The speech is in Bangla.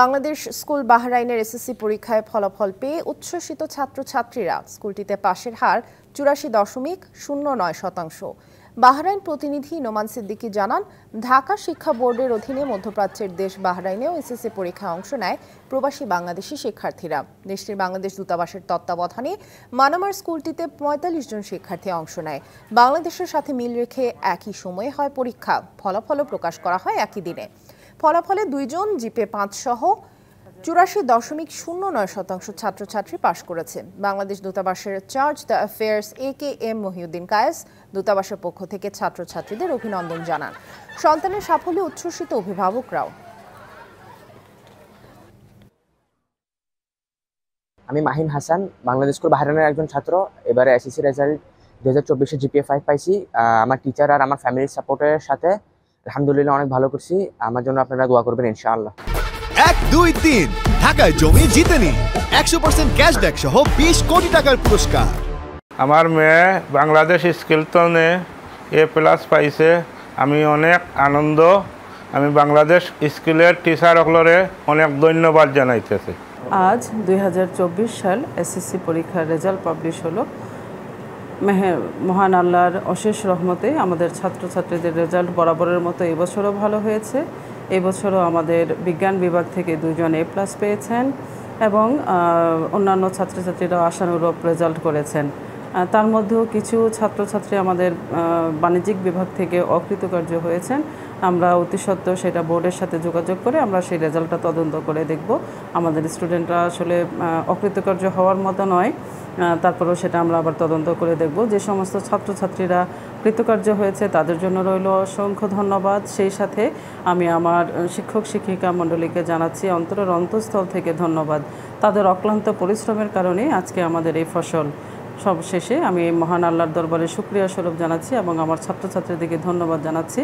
বাংলাদেশ স্কুল বাহরাইনের এসএসসি পরীক্ষায় ফলাফল পেয়ে উচ্ছ্বসিত ছাত্রছাত্রীরা স্কুলটিতে পাশের হার চুরাশি দশমিক শূন্য নয় শতাংশ বাহরাইন প্রতিনিধি নোমান সিদ্দিকী জানান ঢাকা শিক্ষা বোর্ডের অধীনে মধ্যপ্রাচ্যের দেশ বাহরাইনেও এসএসসি পরীক্ষায় অংশ নেয় প্রবাসী বাংলাদেশি শিক্ষার্থীরা দেশটির বাংলাদেশ দূতাবাসের তত্ত্বাবধানে মানামার স্কুলটিতে পঁয়তাল্লিশ জন শিক্ষার্থী অংশ নেয় বাংলাদেশের সাথে মিল রেখে একই সময়ে হয় পরীক্ষা ফলাফলও প্রকাশ করা হয় একই দিনে ফলাফলে দুইজন জিপে পাঁচ সহ চুরাশি দশমিক শূন্য নয় শতাংশ ছাত্রছাত্রী পাশ করেছে বাংলাদেশ দূতাবাসের charge d' affaires A K M Mohiuddin Kayes দূতাবাসের পক্ষ থেকে ছাত্রছাত্রীদের অভিনন্দন জানান সন্তানের সাফল্যে উচ্ছ্বসিত অভিভাবকরাও আমি মাহিম হাসান বাংলাদেশ স্কুল বাহারানের একজন ছাত্র এবারে এসএসসি রেজাল্ট দু হাজার চব্বিশে জিপিএ ফাইভ পাইছি আমার টিচার আর আমার ফ্যামিলির সাপোর্টের সাথে আলহামদুলিল্লাহ অনেক ভালো করছি আমার জন্য আপনারা দোয়া করবেন ইনশাআল্লাহ এক দুই তিন ঢাকায় জমি জিতে নি একশো পার্সেন্ট ক্যাশব্যাক সহ বিশ কোটি টাকার পুরস্কার আমার মেয়ে বাংলাদেশ স্কিলটনে এ প্লাস পাইছে আমি অনেক আনন্দ আমি বাংলাদেশ স্কিলের টিচার অকলরে অনেক ধন্যবাদ জানাইতেছি আজ দুই সাল এসএসসি পরীক্ষার রেজাল্ট পাবলিশ হলো মহান আল্লাহর অশেষ রহমতে আমাদের ছাত্রছাত্রীদের রেজাল্ট বরাবরের মতো এবছরও ভালো হয়েছে এবছরও আমাদের বিজ্ঞান বিভাগ থেকে দুজন এ প্লাস পেয়েছেন এবং অন্যান্য ছাত্রছাত্রীরাও আশানুরূপ রেজাল্ট করেছেন তার মধ্যেও কিছু ছাত্রছাত্রী আমাদের বাণিজ্যিক বিভাগ থেকে অকৃতকার্য হয়েছেন আমরা অতি সত্ত্বেও সেটা বোর্ডের সাথে যোগাযোগ করে আমরা সেই রেজাল্টটা তদন্ত করে দেখব আমাদের স্টুডেন্টরা আসলে অকৃতকার্য হওয়ার মতো নয় তারপরেও সেটা আমরা আবার তদন্ত করে দেখব যে সমস্ত ছাত্রছাত্রীরা কৃতকার্য হয়েছে তাদের জন্য রইল অসংখ্য ধন্যবাদ সেই সাথে আমি আমার শিক্ষক শিক্ষিকা মণ্ডলীকে জানাচ্ছি অন্তরের অন্তঃস্থল থেকে ধন্যবাদ তাদের অক্লান্ত পরিশ্রমের কারণে আজকে আমাদের এই ফসল সবশেষে আমি মহান আল্লাহর দরবারে সুক্রিয়া স্বরূপ জানাচ্ছি এবং আমার ছাত্রছাত্রীদেরকে ধন্যবাদ জানাচ্ছি